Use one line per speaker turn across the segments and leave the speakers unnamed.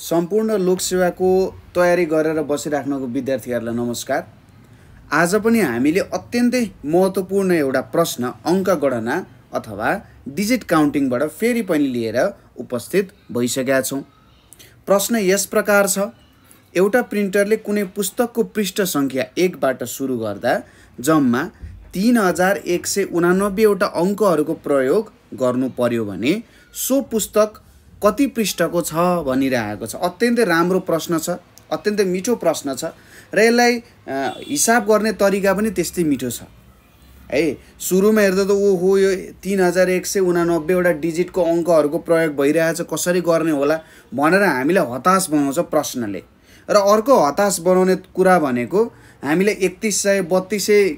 सम्पूर्ण लोकसेवाको तयारी गरेर बसिराख्नुको विद्यार्थीहरूलाई नमस्कार आज पनि हामीले अत्यन्तै महत्त्वपूर्ण एउटा प्रश्न अङ्क गणना अथवा डिजिट काउन्टिङबाट फेरि पनि लिएर उपस्थित भइसकेका छौँ प्रश्न यस प्रकार छ एउटा प्रिन्टरले कुनै पुस्तकको पृष्ठ सङ्ख्या एकबाट सुरु गर्दा जम्मा तिन हजार एक सय उनानब्बेवटा अङ्कहरूको प्रयोग गर्नु पर्यो भने सो पुस्तक कति पृष्ठको छ भनिरहेको छ अत्यन्तै राम्रो प्रश्न छ अत्यन्तै मिठो प्रश्न छ र यसलाई हिसाब गर्ने तरिका पनि त्यस्तै मिठो छ है सुरुमा हेर्दा त ओहो यो तिन हजार एक सय उनानब्बेवटा डिजिटको अङ्कहरूको प्रयोग भइरहेछ कसरी गर्ने होला भनेर हामीलाई हताश बनाउँछ प्रश्नले र अर्को हताश बनाउने कुरा भनेको हामीले एकतिस सय बत्तिस सय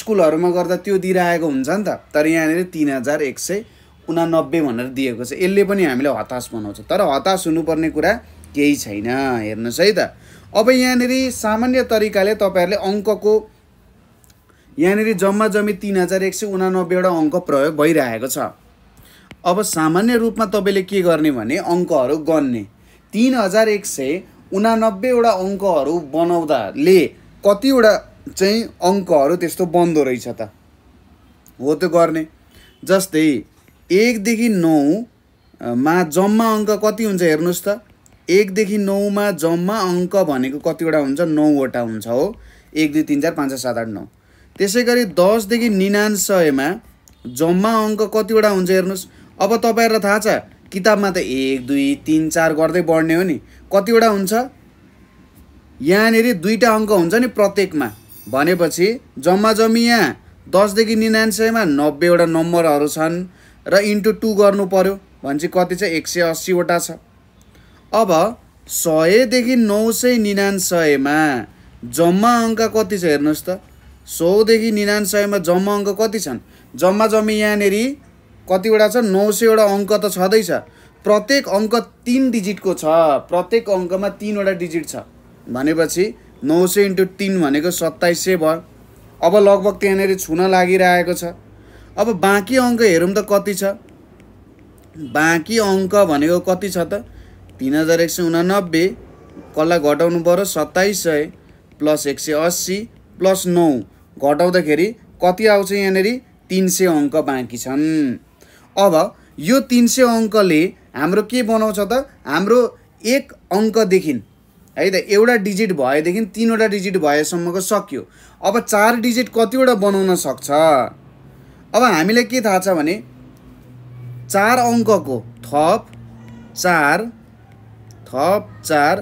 स्कुलहरूमा गर्दा त्यो दिइरहेको हुन्छ नि त तर यहाँनिर तिन हजार एक सय उनानब्बे भनेर दिएको छ यसले पनि हामीलाई हताश बनाउँछ तर हताश हुनुपर्ने कुरा केही छैन हेर्नुहोस् है त अब यहाँनिर सामान्य तरिकाले तपाईँहरूले अङ्कको यहाँनिर जम्मा जम्मी तिन हजार एक सय उनानब्बेवटा अङ्क प्रयोग भइरहेको छ अब सामान्य रूपमा तपाईँले के गर्ने भने अङ्कहरू गन्ने तिन हजार एक सय उनानब्बेवटा अङ्कहरू बनाउँदाले कतिवटा चाहिँ अङ्कहरू त्यस्तो बन्दो रहेछ त हो त्यो गर्ने जस्तै एकदेखि नौमा जम्मा अङ्क कति हुन्छ हेर्नुहोस् त एकदेखि नौमा जम्मा अङ्क भनेको कतिवटा हुन्छ नौवटा हुन्छ हो एक दुई तिन चार पाँच छ सात आठ नौ त्यसै गरी दसदेखि निनान्सयमा जम्मा अङ्क कतिवटा हुन्छ हेर्नुहोस् अब तपाईँहरूलाई थाहा छ किताबमा त एक दुई तिन चार गर्दै बढ्ने हो नि कतिवटा हुन्छ यहाँनिर दुईवटा अङ्क हुन्छ नि प्रत्येकमा भनेपछि जम्मा जम्मी यहाँ दसदेखि सयमा नब्बेवटा नम्बरहरू छन् र इन्टु टू गर्नु पऱ्यो भने चाहिँ कति छ एक सय अस्सीवटा छ अब सयदेखि नौ सय निनान्सयमा जम्मा अङ्क कति छ हेर्नुहोस् त सौदेखि निनान्सयमा जम्मा अङ्क कति छन् जम्मा जम्मी यहाँनिर कतिवटा छ नौ सयवटा अङ्क त छँदैछ प्रत्येक अङ्क तिन डिजिटको छ प्रत्येक अङ्कमा तिनवटा डिजिट छ भनेपछि नौ सय इन्टु तिन भनेको सत्ताइस सय भयो अब लगभग त्यहाँनिर छुन लागिरहेको छ अब बाँकी अङ्क हेरौँ त कति छ बाँकी अङ्क भनेको कति छ त तिन हजार एक सय उनानब्बे कसलाई घटाउनु पऱ्यो सत्ताइस सय प्लस एक सय अस्सी प्लस नौ घटाउँदाखेरि कति आउँछ यहाँनिर तिन सय अङ्क बाँकी छन् अब यो तिन सय अङ्कले हाम्रो के बनाउँछ त हाम्रो एक अङ्कदेखि है त एउटा डिजिट भएदेखि तिनवटा डिजिट भएसम्मको सक्यो अब चार डिजिट कतिवटा बनाउन सक्छ अब हामीलाई के थाहा छ भने चार अङ्कको थप चार थप चार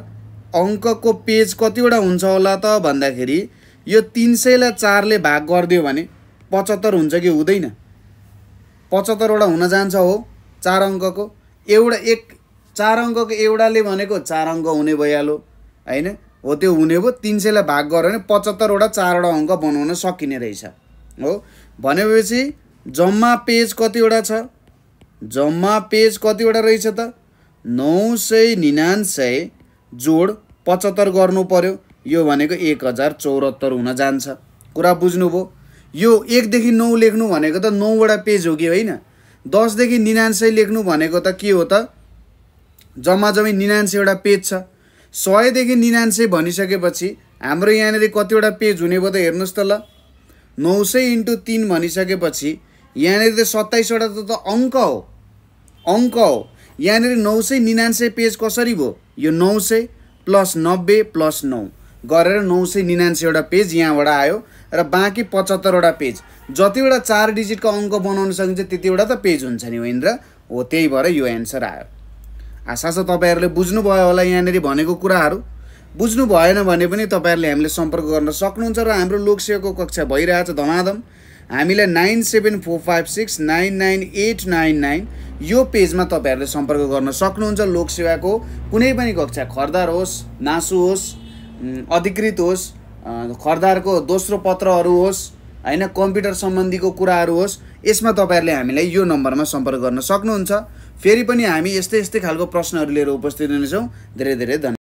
अङ्कको पेज कतिवटा हुन्छ होला त भन्दाखेरि यो तिन सयलाई चारले भाग गरिदियो भने पचहत्तर हुन्छ कि हुँदैन पचहत्तरवटा हुन जान्छ हो चार अङ्कको एउटा एक चार अङ्कको एउटाले भनेको चार अङ्क हुने भइहाल्यो होइन हो त्यो हुने भयो तिन सयलाई भाग गऱ्यो भने पचहत्तरवटा चारवटा अङ्क बनाउन सकिने रहेछ हो भनेपछि जम्मा पेज कतिवटा छ जम्मा पेज कतिवटा रहेछ त नौ सय निनान जोड पचहत्तर गर्नु पर्यो यो भनेको एक हजार चौहत्तर हुन जान्छ कुरा बुझ्नुभयो यो एकदेखि नौ लेख्नु भनेको त नौवटा पेज हो कि होइन दसदेखि निनान्सय लेख्नु भनेको त के हो त जम्मा जम्मी निनान्सयवटा पेज छ सयदेखि निनान्सय भनिसकेपछि हाम्रो यहाँनिर कतिवटा पेज हुने भयो त हेर्नुहोस् त ल नौ सय इन्टु तिन भनिसकेपछि यहाँनिर त सत्ताइसवटा त त अङ्क हो अङ्क हो यहाँनिर नौ सय निनान्से पेज कसरी भयो यो नौ सय प्लस नब्बे प्लस नौ गरेर नौ सय निनान्सेवटा पेज यहाँबाट आयो र बाँकी पचहत्तरवटा पेज जतिवटा चार डिजिटको अङ्क बनाउन सकिन्छ त्यतिवटा त पेज हुन्छ नि होइन र हो त्यही भएर यो एन्सर आयो आशा छ तपाईँहरूले बुझ्नुभयो होला यहाँनिर भनेको कुराहरू बुझ्नु भएन भने पनि तपाईँहरूले हामीले सम्पर्क गर्न सक्नुहुन्छ र हाम्रो लोकसेवाको कक्षा भइरहेछ धमाधम हामीलाई nine seven four five six nine nine eight nine nine यो पेजमा तपाईँहरूले सम्पर्क गर्न सक्नुहुन्छ लोकसेवाको कुनै पनि कक्षा खरदार होस् नासु होस् अधिकृत होस् खरदारको दोस्रो पत्रहरू होस् होइन कम्प्युटर सम्बन्धीको कुराहरू होस् यसमा तपाईँहरूले हामीलाई यो नम्बरमा सम्पर्क गर्न सक्नुहुन्छ फेरि पनि हामी यस्तै यस्तै खालको प्रश्नहरू लिएर उपस्थित हुनेछौँ धेरै धेरै धन्यवाद